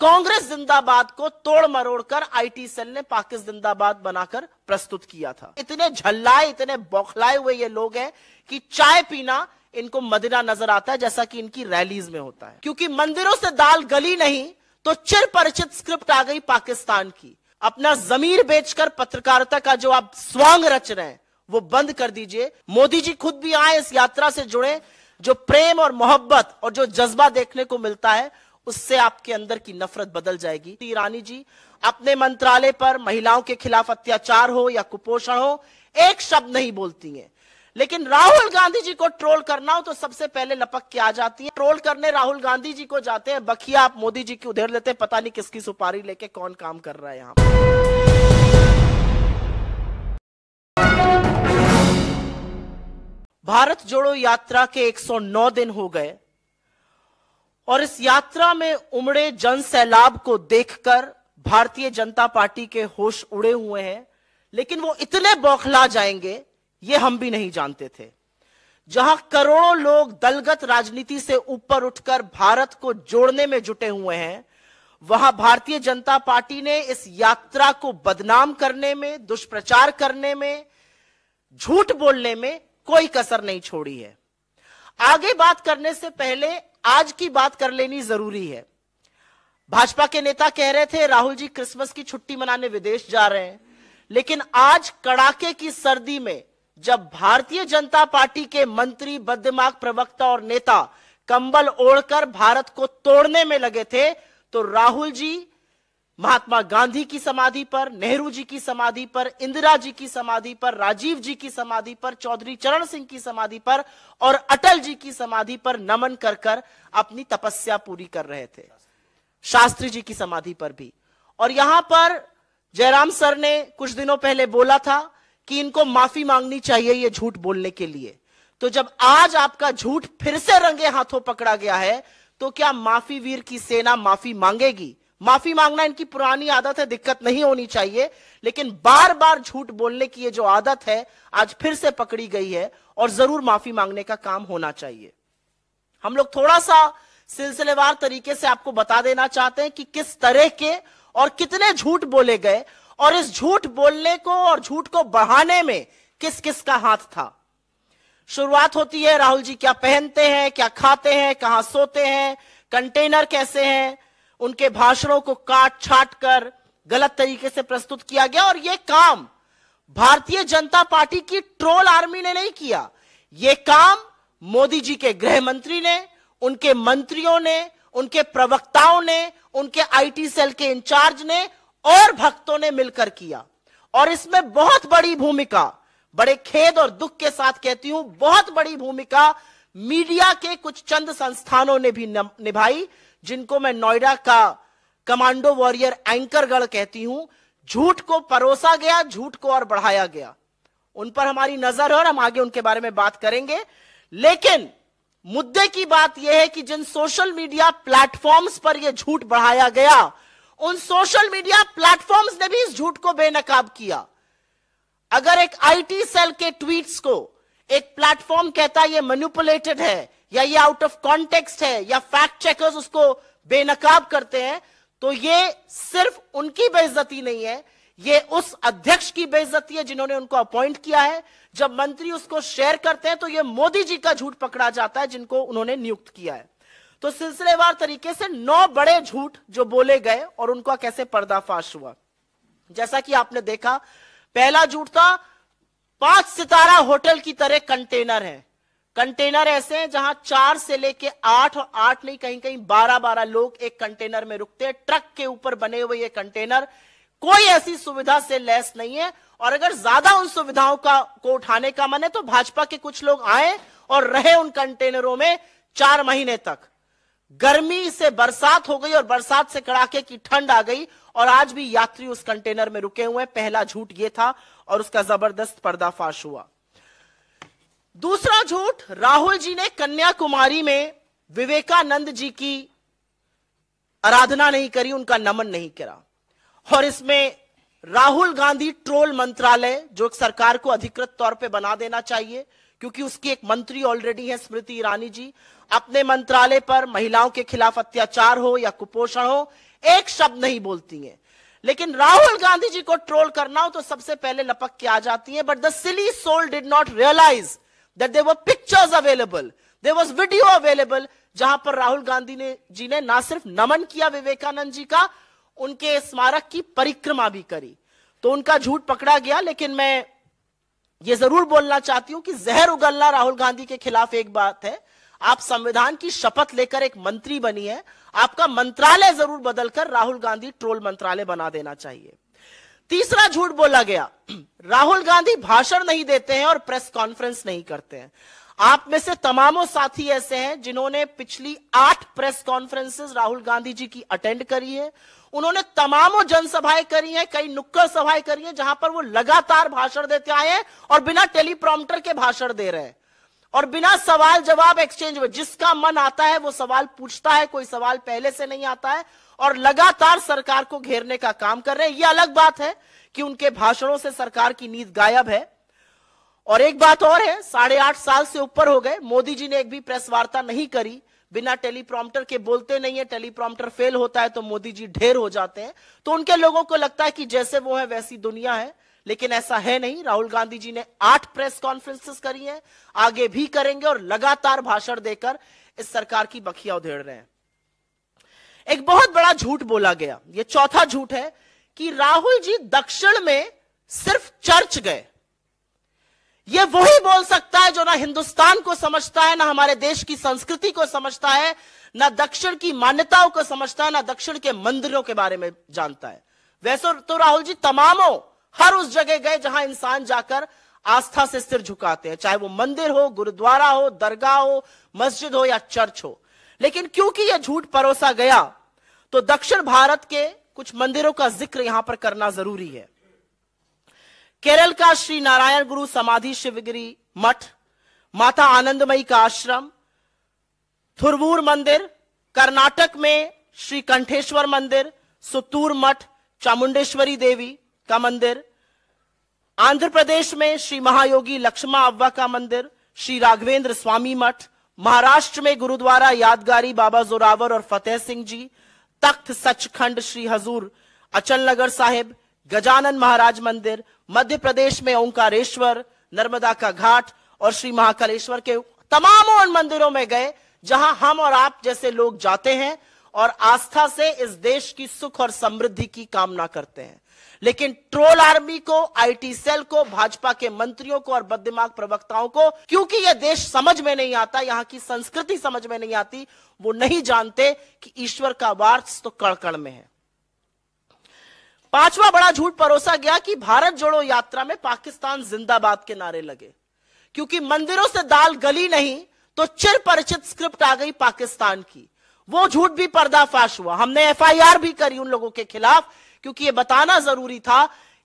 कांग्रेस जिंदाबाद को तोड़ मरोड़ कर आईटी सेल ने पाकिस्तान जिंदाबाद बनाकर प्रस्तुत किया था इतने झल्लाए इतने बौखलाए हुए ये लोग हैं कि चाय पीना इनको मदिरा नजर आता है जैसा कि इनकी रैलीज में होता है क्योंकि मंदिरों से दाल गली नहीं तो चिर परिचित स्क्रिप्ट आ गई पाकिस्तान की अपना जमीर बेचकर पत्रकारिता का जो आप स्वांग रच रहे हैं वो बंद कर दीजिए मोदी जी खुद भी आए इस यात्रा से जुड़े जो प्रेम और मोहब्बत और जो जज्बा देखने को मिलता है उससे आपके अंदर की नफरत बदल जाएगी तो ईरानी जी अपने मंत्रालय पर महिलाओं के खिलाफ अत्याचार हो या कुपोषण हो एक शब्द नहीं बोलती हैं लेकिन राहुल गांधी जी को ट्रोल करना हो तो सबसे पहले लपक के आ जाती है ट्रोल करने राहुल गांधी जी को जाते हैं बखिया आप मोदी जी की उधेर लेते हैं पता नहीं किसकी सुपारी लेके कौन काम कर रहा है यहाँ भारत जोड़ो यात्रा के 109 दिन हो गए और इस यात्रा में उमड़े जन सैलाब को देखकर भारतीय जनता पार्टी के होश उड़े हुए हैं लेकिन वो इतने बौखला जाएंगे ये हम भी नहीं जानते थे जहां करोड़ों लोग दलगत राजनीति से ऊपर उठकर भारत को जोड़ने में जुटे हुए हैं वहां भारतीय जनता पार्टी ने इस यात्रा को बदनाम करने में दुष्प्रचार करने में झूठ बोलने में कोई कसर नहीं छोड़ी है आगे बात करने से पहले आज की बात कर लेनी जरूरी है भाजपा के नेता कह रहे थे राहुल जी क्रिसमस की छुट्टी मनाने विदेश जा रहे हैं लेकिन आज कड़ाके की सर्दी में जब भारतीय जनता पार्टी के मंत्री बदमाग प्रवक्ता और नेता कंबल ओढ़कर भारत को तोड़ने में लगे थे तो राहुल जी महात्मा गांधी की समाधि पर नेहरू जी की समाधि पर इंदिरा जी की समाधि पर राजीव जी की समाधि पर चौधरी चरण सिंह की समाधि पर और अटल जी की समाधि पर नमन कर कर अपनी तपस्या पूरी कर रहे थे शास्त्री जी की समाधि पर भी और यहां पर जयराम सर ने कुछ दिनों पहले बोला था कि इनको माफी मांगनी चाहिए ये झूठ बोलने के लिए तो जब आज आपका झूठ फिर से रंगे हाथों पकड़ा गया है तो क्या माफी वीर की सेना माफी मांगेगी माफी मांगना इनकी पुरानी आदत है दिक्कत नहीं होनी चाहिए लेकिन बार बार झूठ बोलने की ये जो आदत है आज फिर से पकड़ी गई है और जरूर माफी मांगने का काम होना चाहिए हम लोग थोड़ा सा सिलसिलेवार तरीके से आपको बता देना चाहते हैं कि किस तरह के और कितने झूठ बोले गए और इस झूठ बोलने को और झूठ को बढ़ाने में किस किस का हाथ था शुरुआत होती है राहुल जी क्या पहनते हैं क्या खाते हैं कहां सोते हैं कंटेनर कैसे हैं उनके भाषणों को काट छाट कर गलत तरीके से प्रस्तुत किया गया और यह काम भारतीय जनता पार्टी की ट्रोल आर्मी ने नहीं किया यह काम मोदी जी के गृह मंत्री ने उनके मंत्रियों ने उनके प्रवक्ताओं ने उनके आईटी सेल के इंचार्ज ने और भक्तों ने मिलकर किया और इसमें बहुत बड़ी भूमिका बड़े खेद और दुख के साथ कहती हूं बहुत बड़ी भूमिका मीडिया के कुछ चंद संस्थानों ने भी निभाई जिनको मैं नोएडा का कमांडो वॉरियर एंकरगढ़ कहती हूं झूठ को परोसा गया झूठ को और बढ़ाया गया उन पर हमारी नजर है और हम आगे उनके बारे में बात करेंगे लेकिन मुद्दे की बात यह है कि जिन सोशल मीडिया प्लेटफॉर्म्स पर यह झूठ बढ़ाया गया उन सोशल मीडिया प्लेटफॉर्म्स ने भी इस झूठ को बेनकाब किया अगर एक आईटी सेल के ट्वीट्स को एक प्लेटफॉर्म कहता है ये मैनिपुलेटेड है या ये आउट ऑफ कॉन्टेक्स्ट है या फैक्ट चेकर्स उसको बेनकाब करते हैं तो ये सिर्फ उनकी बेइज्जती नहीं है ये उस अध्यक्ष की बेइज्जती है जिन्होंने उनको अपॉइंट किया है जब मंत्री उसको शेयर करते हैं तो ये मोदी जी का झूठ पकड़ा जाता है जिनको उन्होंने नियुक्त किया है तो सिलसिलेवार तरीके से नौ बड़े झूठ जो बोले गए और उनका कैसे पर्दाफाश हुआ जैसा कि आपने देखा पहला झूठ था पांच सितारा होटल की तरह कंटेनर है कंटेनर ऐसे हैं जहां चार से लेके आठ और आठ नहीं कहीं कहीं बारह बारह लोग एक कंटेनर में रुकते हैं ट्रक के ऊपर बने हुए ये कंटेनर कोई ऐसी सुविधा से लैस नहीं है और अगर ज्यादा उन सुविधाओं का को उठाने का मन है तो भाजपा के कुछ लोग आए और रहे उन कंटेनरों में चार महीने तक गर्मी से बरसात हो गई और बरसात से कड़ाके की ठंड आ गई और आज भी यात्री उस कंटेनर में रुके हुए पहला झूठ ये था और उसका जबरदस्त पर्दाफाश हुआ दूसरा झूठ राहुल जी ने कन्याकुमारी में विवेकानंद जी की आराधना नहीं करी उनका नमन नहीं करा और इसमें राहुल गांधी ट्रोल मंत्रालय जो सरकार को अधिकृत तौर पे बना देना चाहिए क्योंकि उसकी एक मंत्री ऑलरेडी है स्मृति ईरानी जी अपने मंत्रालय पर महिलाओं के खिलाफ अत्याचार हो या कुपोषण हो एक शब्द नहीं बोलती है लेकिन राहुल गांधी जी को ट्रोल करना हो तो सबसे पहले लपक के आ जाती है but the silly soul did not realise that there were pictures available, there was video available, जहां पर राहुल गांधी ने जी ने ना सिर्फ नमन किया विवेकानंद जी का उनके स्मारक की परिक्रमा भी करी तो उनका झूठ पकड़ा गया लेकिन मैं ये जरूर बोलना चाहती हूं कि जहर उगलना राहुल गांधी के खिलाफ एक बात है आप संविधान की शपथ लेकर एक मंत्री बनी है आपका मंत्रालय जरूर बदलकर राहुल गांधी ट्रोल मंत्रालय बना देना चाहिए तीसरा झूठ बोला गया राहुल गांधी भाषण नहीं देते हैं और प्रेस कॉन्फ्रेंस नहीं करते हैं आप में से तमामों साथी ऐसे हैं जिन्होंने पिछली आठ प्रेस कॉन्फ्रेंसेस राहुल गांधी जी की अटेंड करी है उन्होंने तमामों जनसभाएं करी हैं कई नुक्कड़ सभाएं करी हैं जहां पर वो लगातार भाषण देते आए हैं और बिना टेलीप्रॉम्प्टर के भाषण दे रहे हैं और बिना सवाल जवाब एक्सचेंज में जिसका मन आता है वो सवाल पूछता है कोई सवाल पहले से नहीं आता है और लगातार सरकार को घेरने का काम कर रहे हैं यह अलग बात है कि उनके भाषणों से सरकार की नींद गायब है और एक बात और है साढ़े आठ साल से ऊपर हो गए मोदी जी ने एक भी प्रेस वार्ता नहीं करी बिना टेलीप्रॉम्प्टर के बोलते नहीं है टेलीप्रॉम्प्टर फेल होता है तो मोदी जी ढेर हो जाते हैं तो उनके लोगों को लगता है कि जैसे वो है वैसी दुनिया है लेकिन ऐसा है नहीं राहुल गांधी जी ने आठ प्रेस कॉन्फ्रेंसेस करी हैं आगे भी करेंगे और लगातार भाषण देकर इस सरकार की बखिया उधेड़ रहे हैं एक बहुत बड़ा झूठ बोला गया ये चौथा झूठ है कि राहुल जी दक्षिण में सिर्फ चर्च गए ये वही बोल सकता है जो ना हिंदुस्तान को समझता है ना हमारे देश की संस्कृति को समझता है ना दक्षिण की मान्यताओं को समझता है ना दक्षिण के मंदिरों के बारे में जानता है वैसे तो राहुल जी तमामों हर उस जगह गए जहां इंसान जाकर आस्था से सिर झुकाते हैं चाहे वो मंदिर हो गुरुद्वारा हो दरगाह हो मस्जिद हो या चर्च हो लेकिन क्योंकि यह झूठ परोसा गया तो दक्षिण भारत के कुछ मंदिरों का जिक्र यहां पर करना जरूरी है केरल का श्री नारायण गुरु समाधि शिवगिरी मठ माता आनंदमयी का आश्रम थुरवूर मंदिर कर्नाटक में श्री कंठेश्वर मंदिर सुतूर मठ चामुंडेश्वरी देवी का मंदिर आंध्र प्रदेश में श्री महायोगी लक्ष्मा अव्वा का मंदिर श्री राघवेंद्र स्वामी मठ महाराष्ट्र में गुरुद्वारा यादगारी बाबा जोरावर और फतेह सिंह जी तख्त सचखंड श्री हजूर अचल नगर साहिब गजानन महाराज मंदिर मध्य प्रदेश में ओंकारेश्वर नर्मदा का घाट और श्री महाकालेश्वर के तमामों उन मंदिरों में गए जहां हम और आप जैसे लोग जाते हैं और आस्था से इस देश की सुख और समृद्धि की कामना करते हैं लेकिन ट्रोल आर्मी को आईटी सेल को भाजपा के मंत्रियों को और बददिमाग प्रवक्ताओं को क्योंकि यह देश समझ में नहीं आता यहां की संस्कृति समझ में नहीं आती वो नहीं जानते कि ईश्वर का वार्स तो कड़कड़ में है पांचवा बड़ा झूठ परोसा गया कि भारत जोड़ो यात्रा में पाकिस्तान जिंदाबाद के नारे लगे क्योंकि मंदिरों से दाल गली नहीं तो चिर परिचित स्क्रिप्ट आ गई पाकिस्तान की वो झूठ भी पर्दाफाश हुआ हमने एफआईआर भी करी उन लोगों के खिलाफ क्योंकि ये बताना जरूरी था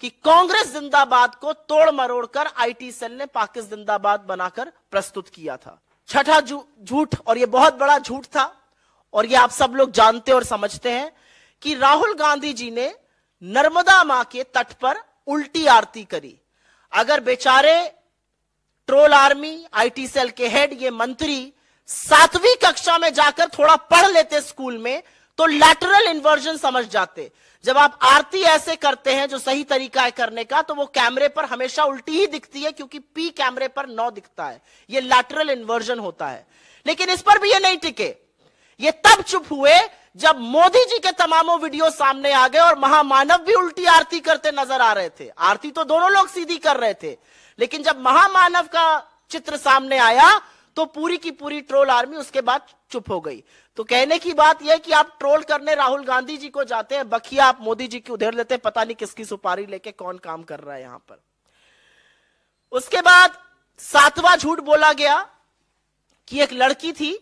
कि कांग्रेस जिंदाबाद को तोड़ मरोड़ कर आईटी सेल ने पाकिस्तान जिंदाबाद बनाकर प्रस्तुत किया था छठा झूठ और यह बहुत बड़ा झूठ था और यह आप सब लोग जानते और समझते हैं कि राहुल गांधी जी ने नर्मदा मां के तट पर उल्टी आरती करी अगर बेचारे ट्रोल आर्मी आईटी सेल के हेड ये मंत्री सातवीं कक्षा में जाकर थोड़ा पढ़ लेते स्कूल में तो लैटरल इन्वर्जन समझ जाते जब आप आरती ऐसे करते हैं जो सही तरीका है करने का तो वो कैमरे पर हमेशा उल्टी ही दिखती है क्योंकि पी कैमरे पर नौ दिखता है ये लैटरल इन्वर्जन होता है लेकिन इस पर भी ये नहीं टिके ये तब चुप हुए जब मोदी जी के तमामों वीडियो सामने आ गए और महामानव भी उल्टी आरती करते नजर आ रहे थे आरती तो दोनों लोग सीधी कर रहे थे लेकिन जब महामानव का चित्र सामने आया तो पूरी की पूरी ट्रोल आर्मी उसके बाद चुप हो गई तो कहने की बात यह कि आप ट्रोल करने राहुल गांधी जी को जाते हैं बखिया आप मोदी जी की उधेर लेते हैं पता नहीं किसकी सुपारी लेके कौन काम कर रहा है यहां पर उसके बाद सातवां झूठ बोला गया कि एक लड़की थी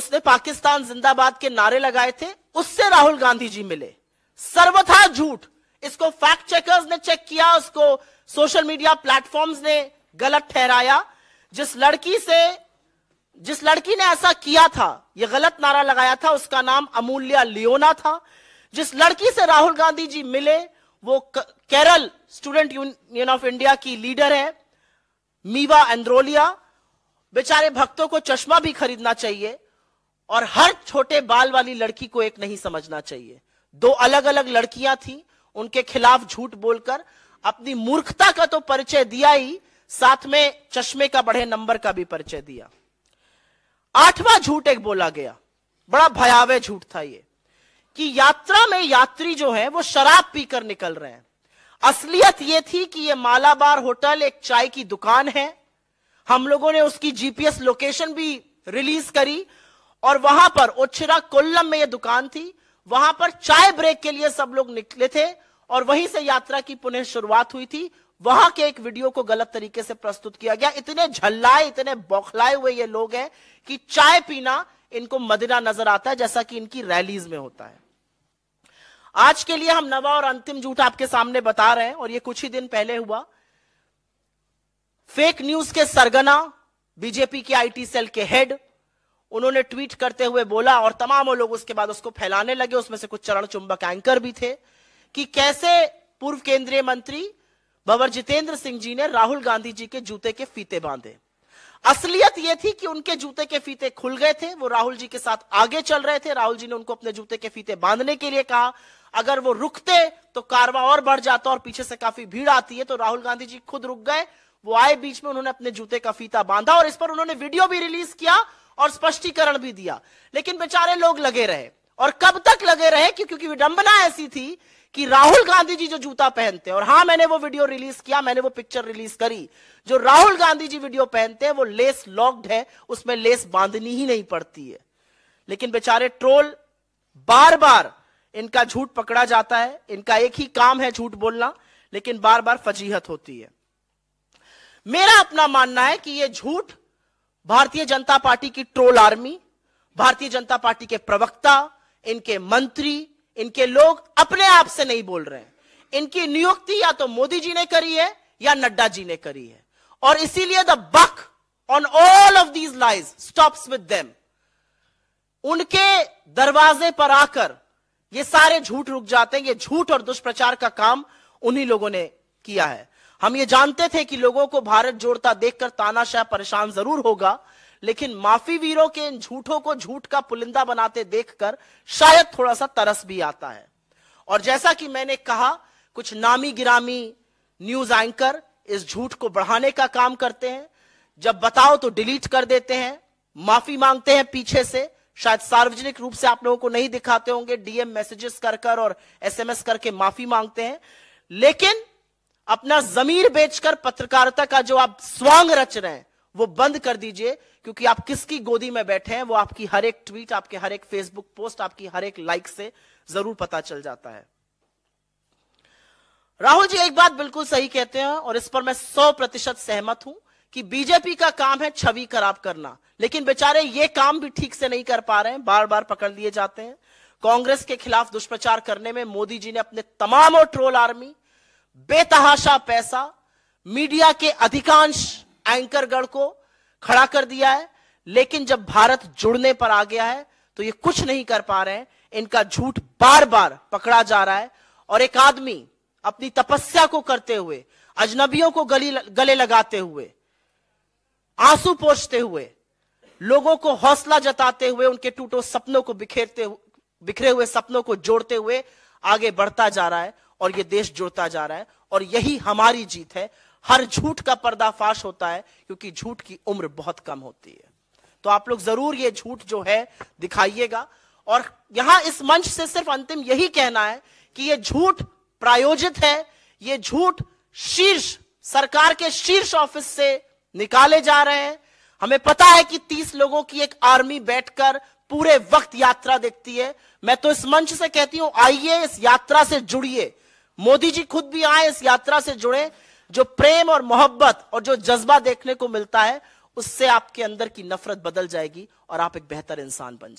उसने पाकिस्तान जिंदाबाद के नारे लगाए थे उससे राहुल गांधी जी मिले सर्वथा झूठ इसको फैक्ट चेकर्स ने चेक किया उसको सोशल मीडिया प्लेटफॉर्म्स ने गलत ठहराया जिस लड़की से जिस लड़की ने ऐसा किया था ये गलत नारा लगाया था उसका नाम अमूल्य लियोना था जिस लड़की से राहुल गांधी जी मिले वो Kerala student union of India की लीडर है मीवा एंद्रोलिया बेचारे भक्तों को चश्मा भी खरीदना चाहिए और हर छोटे बाल वाली लड़की को एक नहीं समझना चाहिए दो अलग अलग लड़कियां थी उनके खिलाफ झूठ बोलकर अपनी मूर्खता का तो परिचय दिया ही साथ में चश्मे का बढ़े नंबर का भी परिचय दिया आठवां झूठ एक बोला गया बड़ा भयावह झूठ था ये कि यात्रा में यात्री जो है वो शराब पीकर निकल रहे हैं असलियत ये थी कि ये मालाबार होटल एक चाय की दुकान है हम लोगों ने उसकी जीपीएस लोकेशन भी रिलीज करी और वहां पर ओछिरा कोल्लम में यह दुकान थी वहां पर चाय ब्रेक के लिए सब लोग निकले थे और वहीं से यात्रा की पुनः शुरुआत हुई थी वहां के एक वीडियो को गलत तरीके से प्रस्तुत किया गया इतने झल्लाए इतने बौखलाए हुए ये लोग हैं कि चाय पीना इनको मदिरा नजर आता है जैसा कि इनकी रैलीज में होता है आज के लिए हम नवा और अंतिम झूठ आपके सामने बता रहे हैं और ये कुछ ही दिन पहले हुआ फेक न्यूज के सरगना बीजेपी के आईटी सेल के हेड उन्होंने ट्वीट करते हुए बोला और तमाम लोग उसके बाद उसको फैलाने लगे उसमें से कुछ चरण चुंबक एंकर भी थे कि कैसे पूर्व केंद्रीय मंत्री बाबा जितेंद्र सिंह जी ने राहुल गांधी जी के जूते के फीते बांधे असलियत यह थी कि उनके जूते के फीते खुल गए थे वो राहुल जी के साथ आगे चल रहे थे राहुल जी ने उनको अपने जूते के फीते बांधने के लिए कहा अगर वो रुकते तो कारवा और बढ़ जाता और पीछे से काफी भीड़ आती है तो राहुल गांधी जी खुद रुक गए वो आए बीच में उन्होंने अपने जूते का फीता बांधा और इस पर उन्होंने वीडियो भी रिलीज किया और स्पष्टीकरण भी दिया लेकिन बेचारे लोग लगे रहे और कब तक लगे रहे क्योंकि विडंबना ऐसी थी कि राहुल गांधी जी जो जूता पहनते हैं और हां मैंने वो वीडियो रिलीज किया मैंने वो पिक्चर रिलीज करी जो राहुल गांधी जी वीडियो पहनते हैं वो लेस लॉक्ड है उसमें लेस बांधनी ही नहीं पड़ती है लेकिन बेचारे ट्रोल बार बार इनका झूठ पकड़ा जाता है इनका एक ही काम है झूठ बोलना लेकिन बार बार फजीहत होती है मेरा अपना मानना है कि यह झूठ भारतीय जनता पार्टी की ट्रोल आर्मी भारतीय जनता पार्टी के प्रवक्ता इनके मंत्री इनके लोग अपने आप से नहीं बोल रहे हैं इनकी नियुक्ति या तो मोदी जी ने करी है या नड्डा जी ने करी है और इसीलिए the buck on all of these lies stops with them उनके दरवाजे पर आकर ये सारे झूठ रुक जाते हैं ये झूठ और दुष्प्रचार का काम उन्हीं लोगों ने किया है हम ये जानते थे कि लोगों को भारत जोड़ता देखकर तानाशाह परेशान जरूर होगा लेकिन माफी वीरों के इन झूठों को झूठ का पुलिंदा बनाते देखकर शायद थोड़ा सा तरस भी आता है और जैसा कि मैंने कहा कुछ नामी गिरामी न्यूज एंकर इस झूठ को बढ़ाने का काम करते हैं जब बताओ तो डिलीट कर देते हैं माफी मांगते हैं पीछे से शायद सार्वजनिक रूप से आप लोगों को नहीं दिखाते होंगे डीएम मैसेजेस कर कर और एसएमएस करके माफी मांगते हैं लेकिन अपना जमीर बेचकर पत्रकारिता का जो आप स्वांग रच रहे हैं वो बंद कर दीजिए क्योंकि आप किसकी गोदी में बैठे हैं वो आपकी हर एक ट्वीट आपके हर एक फेसबुक पोस्ट आपकी हर एक लाइक से जरूर पता चल जाता है राहुल जी एक बात बिल्कुल सही कहते हैं और इस पर मैं सौ प्रतिशत सहमत हूं कि बीजेपी का काम है छवि खराब करना लेकिन बेचारे ये काम भी ठीक से नहीं कर पा रहे हैं बार बार पकड़ लिए जाते हैं कांग्रेस के खिलाफ दुष्प्रचार करने में मोदी जी ने अपने तमाम और ट्रोल आर्मी बेतहाशा पैसा मीडिया के अधिकांश एंकरगढ़ को खड़ा कर दिया है लेकिन जब भारत जुड़ने पर आ गया है तो ये कुछ नहीं कर पा रहे हैं इनका झूठ बार बार पकड़ा जा रहा है और एक आदमी अपनी तपस्या को करते हुए अजनबियों को गली गले लगाते हुए आंसू पोछते हुए लोगों को हौसला जताते हुए उनके टूटो सपनों को बिखेरते बिखरे हुए सपनों को जोड़ते हुए आगे बढ़ता जा रहा है और ये देश जुड़ता जा रहा है और यही हमारी जीत है हर झूठ का पर्दाफाश होता है क्योंकि झूठ की उम्र बहुत कम होती है तो आप लोग जरूर ये झूठ जो है दिखाइएगा और यहां इस मंच से सिर्फ अंतिम यही कहना है कि यह झूठ प्रायोजित है यह झूठ शीर्ष सरकार के शीर्ष ऑफिस से निकाले जा रहे हैं हमें पता है कि तीस लोगों की एक आर्मी बैठकर पूरे वक्त यात्रा देखती है मैं तो इस मंच से कहती हूं आइए इस यात्रा से जुड़िए मोदी जी खुद भी आए इस यात्रा से जुड़े जो प्रेम और मोहब्बत और जो जज्बा देखने को मिलता है उससे आपके अंदर की नफरत बदल जाएगी और आप एक बेहतर इंसान बन जाए